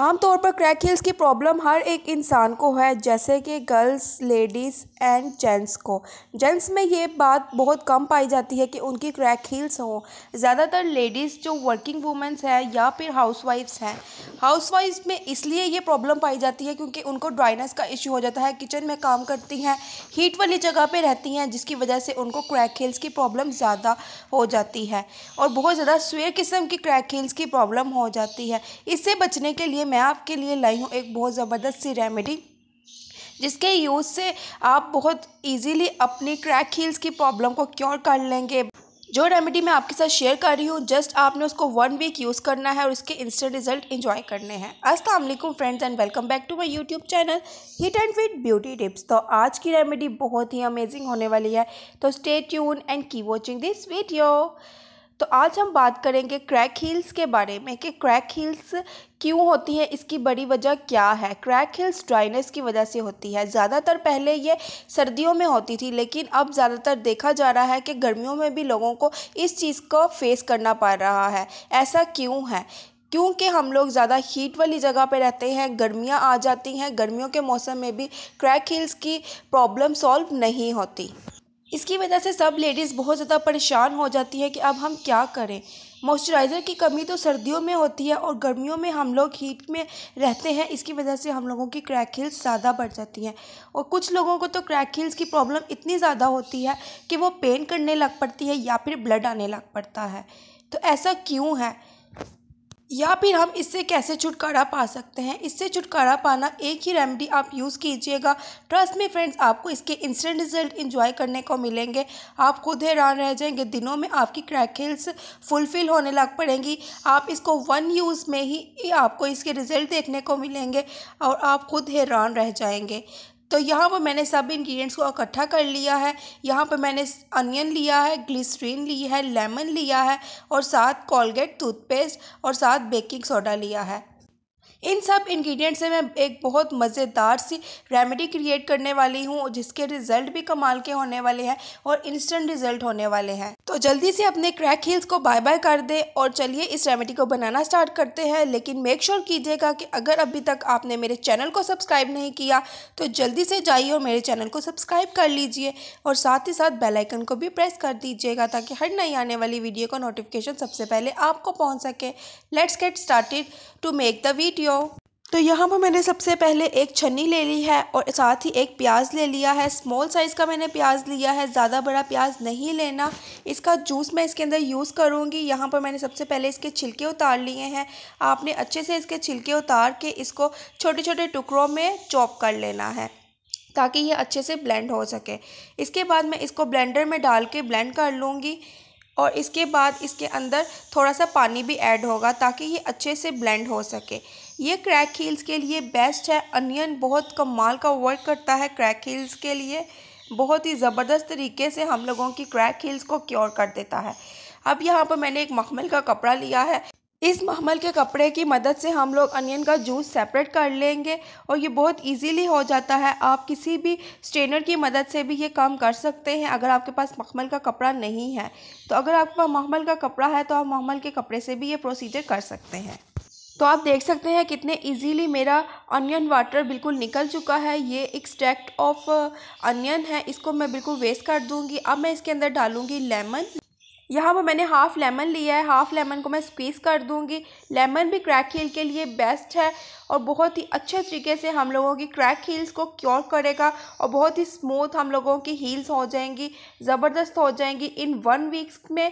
आमतौर पर crack heels की प्रॉब्लम हर एक इंसान को है जैसे कि गर्ल्स लेडीज़ एंड जेंट्स को जेंट्स में ये बात बहुत कम पाई जाती है कि उनकी क्रैक हील्स हों ज़्यादातर लेडीज़ जो वर्किंग वूमेंस हैं या फिर हाउसवाइफ्स हैं हाउसवाइफ्स में इसलिए ये प्रॉब्लम पाई जाती है क्योंकि उनको ड्राइनेस का इशू हो जाता है किचन में काम करती हैं हीट वाली जगह पर रहती हैं जिसकी वजह से उनको क्रैक हील्स की प्रॉब्लम ज़्यादा हो जाती है और बहुत ज़्यादा स्वेर किस्म की क्रैक हील्स की प्रॉब्लम हो जाती है इससे बचने के लिए मैं आपके लिए लाई हूँ एक बहुत ज़बरदस्त सी रेमेडी जिसके यूज़ से आप बहुत इजीली अपनी क्रैक हील्स की प्रॉब्लम को क्योर कर लेंगे जो रेमेडी मैं आपके साथ शेयर कर रही हूँ जस्ट आपने उसको वन वीक यूज़ करना है और उसके इंस्टेंट रिजल्ट एंजॉय करने हैं अस्सलाम वालेकुम friends and welcome back to my YouTube channel hit and fit beauty tips तो आज की रेमेडी बहुत ही अमेजिंग होने वाली है तो stay tune and keep watching this video तो आज हम बात करेंगे क्रैक हील्स के बारे में कि क्रैक हील्स क्यों होती है इसकी बड़ी वजह क्या है क्रैक हील्स ड्राइनेस की वजह से होती है ज़्यादातर पहले ये सर्दियों में होती थी लेकिन अब ज़्यादातर देखा जा रहा है कि गर्मियों में भी लोगों को इस चीज़ को फेस करना पड़ रहा है ऐसा क्यों है क्योंकि हम लोग ज़्यादा हीट वाली जगह पर रहते हैं गर्मियाँ आ जाती हैं गर्मियों के मौसम में भी क्रैक हील्स की प्रॉब्लम सॉल्व नहीं होती इसकी वजह से सब लेडीज़ बहुत ज़्यादा परेशान हो जाती है कि अब हम क्या करें मॉइस्चराइज़र की कमी तो सर्दियों में होती है और गर्मियों में हम लोग हीट में रहते हैं इसकी वजह से हम लोगों की क्रैक हिल्स ज़्यादा बढ़ जाती हैं और कुछ लोगों को तो क्रैक हिल्स की प्रॉब्लम इतनी ज़्यादा होती है कि वो पेन करने लग पड़ती है या फिर ब्लड आने लग पड़ता है तो ऐसा क्यों है या फिर हम इससे कैसे छुटकारा पा सकते हैं इससे छुटकारा पाना एक ही रेमेडी आप यूज़ कीजिएगा ट्रस्ट में फ्रेंड्स आपको इसके इंस्टेंट रिजल्ट इंजॉय करने को मिलेंगे आप खुद हैरान रह जाएंगे दिनों में आपकी क्रैक हिल्स फुलफिल होने लग पड़ेंगी आप इसको वन यूज़ में ही आपको इसके रिज़ल्ट देखने को मिलेंगे और आप खुद हैरान रह जाएंगे तो यहाँ पर मैंने सब इंग्रेडिएंट्स को इकट्ठा कर लिया है यहाँ पर मैंने अनियन लिया है ग्लिसरीन ली है लेमन लिया है और साथ कॉलगेट टूथपेस्ट और साथ बेकिंग सोडा लिया है इन सब इंग्रेडिएंट से मैं एक बहुत मज़ेदार सी रेमेडी क्रिएट करने वाली हूँ जिसके रिज़ल्ट भी कमाल के होने वाले हैं और इंस्टेंट रिज़ल्ट होने वाले हैं तो जल्दी से अपने क्रैक हील्स को बाय बाय कर दें और चलिए इस रेमेडी को बनाना स्टार्ट करते हैं लेकिन मेक श्योर कीजिएगा कि अगर अभी तक आपने मेरे चैनल को सब्सक्राइब नहीं किया तो जल्दी से जाइए और मेरे चैनल को सब्सक्राइब कर लीजिए और साथ ही साथ बेल आइकन को भी प्रेस कर दीजिएगा ताकि हर नई आने वाली वीडियो का नोटिफिकेशन सबसे पहले आपको पहुँच सके let's get started to make the video तो यहाँ पर मैंने सबसे पहले एक छन्नी ले ली है और साथ ही एक प्याज ले लिया है स्मॉल साइज़ का मैंने प्याज लिया है ज़्यादा बड़ा प्याज नहीं लेना इसका जूस मैं इसके अंदर यूज़ करूँगी यहाँ पर मैंने सबसे पहले इसके छिलके उतार लिए हैं आपने अच्छे से इसके छिलके उतार के इसको छोटे छोटे टुकड़ों में चॉप कर लेना है ताकि ये अच्छे से ब्लेंड हो सके इसके बाद मैं इसको ब्लेंडर में डाल के ब्लेंड कर लूँगी और इसके बाद इसके अंदर थोड़ा सा पानी भी ऐड होगा ताकि ये अच्छे से ब्लेंड हो सके ये क्रैक हील्स के लिए बेस्ट है अनियन बहुत कमाल का वर्क करता है क्रैक हील्स के लिए बहुत ही ज़बरदस्त तरीके से हम लोगों की क्रैक हील्स को क्योर कर देता है अब यहाँ पर मैंने एक मखमल का कपड़ा लिया है इस महमल के कपड़े की मदद से हम लोग अनियन का जूस सेपरेट कर लेंगे और ये बहुत इजीली हो जाता है आप किसी भी स्ट्रेनर की मदद से भी ये काम कर सकते हैं अगर आपके पास मखमल का कपड़ा नहीं है तो अगर आपके पास महमल का कपड़ा है तो आप महमल के कपड़े से भी ये प्रोसीजर कर सकते हैं तो आप देख सकते हैं कितने इजीली मेरा अनियन वाटर बिल्कुल निकल चुका है ये एक्सट्रैक्ट ऑफ अनियन है इसको मैं बिल्कुल वेस्ट कर दूंगी अब मैं इसके अंदर डालूंगी लेमन यहाँ पर मैंने हाफ़ लेमन लिया है हाफ़ लेमन को मैं स्क्वीज़ कर दूंगी लेमन भी क्रैक हील के लिए बेस्ट है और बहुत ही अच्छे तरीके से हम लोगों की क्रैक हील्स को क्योर करेगा और बहुत ही स्मूथ हम लोगों की हील्स हो जाएंगी ज़बरदस्त हो जाएंगी इन वन वीक्स में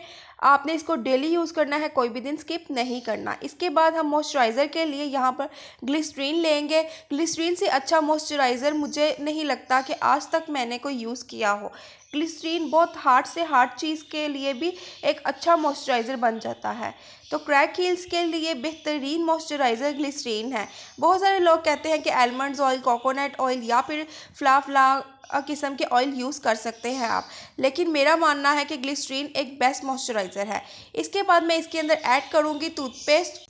आपने इसको डेली यूज़ करना है कोई भी दिन स्किप नहीं करना इसके बाद हम मॉइस्चराइज़र के लिए यहाँ पर ग्लिस्ट्रीन लेंगे ग्लिस्ट्रीन से अच्छा मॉइस्चराइज़र मुझे नहीं लगता कि आज तक मैंने कोई यूज़ किया हो ग्लिसरीन बहुत हार्ड से हार्ड चीज़ के लिए भी एक अच्छा मॉइस्चराइज़र बन जाता है तो क्रैक हील्स के लिए बेहतरीन मॉइस्चराइज़र ग्लिसरीन है बहुत सारे लोग कहते हैं कि आलमंडस ऑयल कोकोनट ऑयल या फिर फ्लाफला किस्म के ऑयल यूज़ कर सकते हैं आप लेकिन मेरा मानना है कि ग्लिसरीन एक बेस्ट मॉइस्चराइज़र है इसके बाद मैं इसके अंदर ऐड करूँगी टूथपेस्ट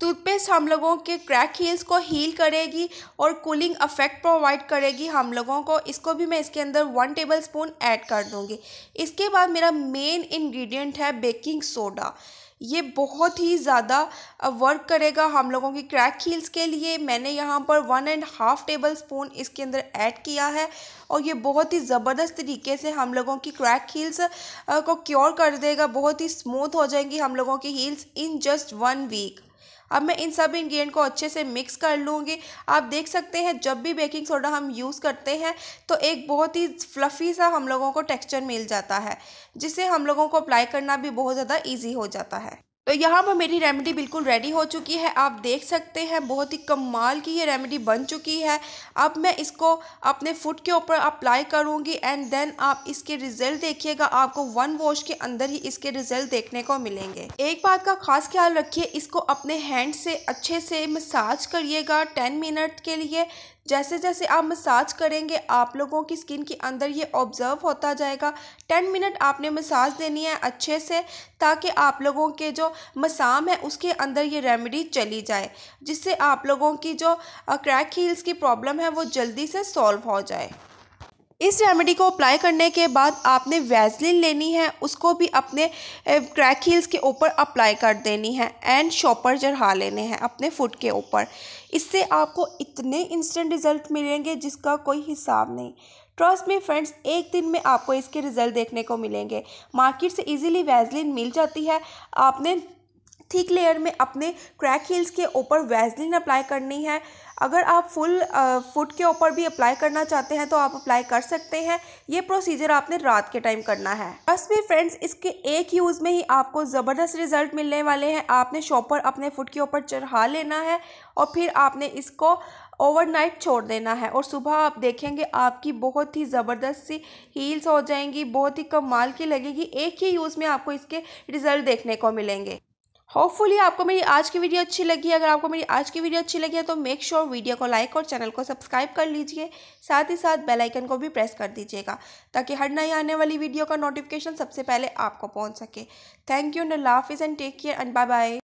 टूथपेस्ट हम लोगों के क्रैक हील्स को हील करेगी और कूलिंग अफेक्ट प्रोवाइड करेगी हम लोगों को इसको भी मैं इसके अंदर वन टेबल स्पून ऐड कर दूँगी इसके बाद मेरा मेन इंग्रेडिएंट है बेकिंग सोडा ये बहुत ही ज़्यादा वर्क करेगा हम लोगों की क्रैक हील्स के लिए मैंने यहाँ पर one and half tablespoon इसके अंदर ऐड किया है और ये बहुत ही ज़बरदस्त तरीके से हम लोगों की क्रैक हील्स को क्योर कर देगा बहुत ही स्मूथ हो जाएंगी हम लोगों की heels in just one week अब मैं इन सब इंग्रेडिएंट को अच्छे से मिक्स कर लूँगी आप देख सकते हैं जब भी बेकिंग सोडा हम यूज़ करते हैं तो एक बहुत ही फ्लफ़ी सा हम लोगों को टेक्सचर मिल जाता है जिसे हम लोगों को अप्लाई करना भी बहुत ज़्यादा ईजी हो जाता है तो यहाँ पर मेरी रेमेडी बिल्कुल रेडी हो चुकी है आप देख सकते हैं बहुत ही कमाल की ये रेमेडी बन चुकी है अब मैं इसको अपने फुट के ऊपर अप्लाई करूँगी एंड देन आप इसके रिजल्ट देखिएगा आपको वन वॉश के अंदर ही इसके रिजल्ट देखने को मिलेंगे एक बात का खास ख्याल रखिए इसको अपने हैंड से अच्छे से मसाज करिएगा टेन मिनट के लिए जैसे जैसे आप मसाज करेंगे आप लोगों की स्किन के अंदर ये ऑब्ज़र्व होता जाएगा टेन मिनट आपने मसाज देनी है अच्छे से ताकि आप लोगों के जो मसाम है उसके अंदर ये रेमेडी चली जाए जिससे आप लोगों की जो क्रैक हील्स की प्रॉब्लम है वो जल्दी से सॉल्व हो जाए इस रेमेडी को अप्लाई करने के बाद आपने वैसलिन लेनी है उसको भी अपने क्रैक हील्स के ऊपर अप्लाई कर देनी है एंड शॉपर चढ़ा लेने हैं अपने फुट के ऊपर इससे आपको इतने इंस्टेंट रिज़ल्ट मिलेंगे जिसका कोई हिसाब नहीं ट्रस्ट में फ्रेंड्स एक दिन में आपको इसके रिज़ल्ट देखने को मिलेंगे मार्केट से इजीली वैजलिन मिल जाती है आपने थिक लेयर में अपने क्रैक हील्स के ऊपर वैजलिन अप्लाई करनी है अगर आप फुल फुट के ऊपर भी अप्लाई करना चाहते हैं तो आप अप्लाई कर सकते हैं ये प्रोसीजर आपने रात के टाइम करना है बस भी फ्रेंड्स इसके एक यूज़ में ही आपको ज़बरदस्त रिजल्ट मिलने वाले हैं आपने शॉपर अपने फुट के ऊपर चढ़ा लेना है और फिर आपने इसको ओवरनाइट छोड़ देना है और सुबह आप देखेंगे आपकी बहुत ही ज़बरदस्त सी हील्स हो जाएंगी बहुत ही कमाल की लगेगी एक ही यूज़ में आपको इसके रिज़ल्ट देखने को मिलेंगे होपफुली आपको मेरी आज की वीडियो अच्छी लगी अगर आपको मेरी आज की वीडियो अच्छी लगी है तो मेक श्योर sure वीडियो को लाइक और चैनल को सब्सक्राइब कर लीजिए साथ ही साथ बेल आइकन को भी प्रेस कर दीजिएगा ताकि हर नई आने वाली वीडियो का नोटिफिकेशन सबसे पहले आपको पहुंच सके थैंक यू न इज and take care and bye bye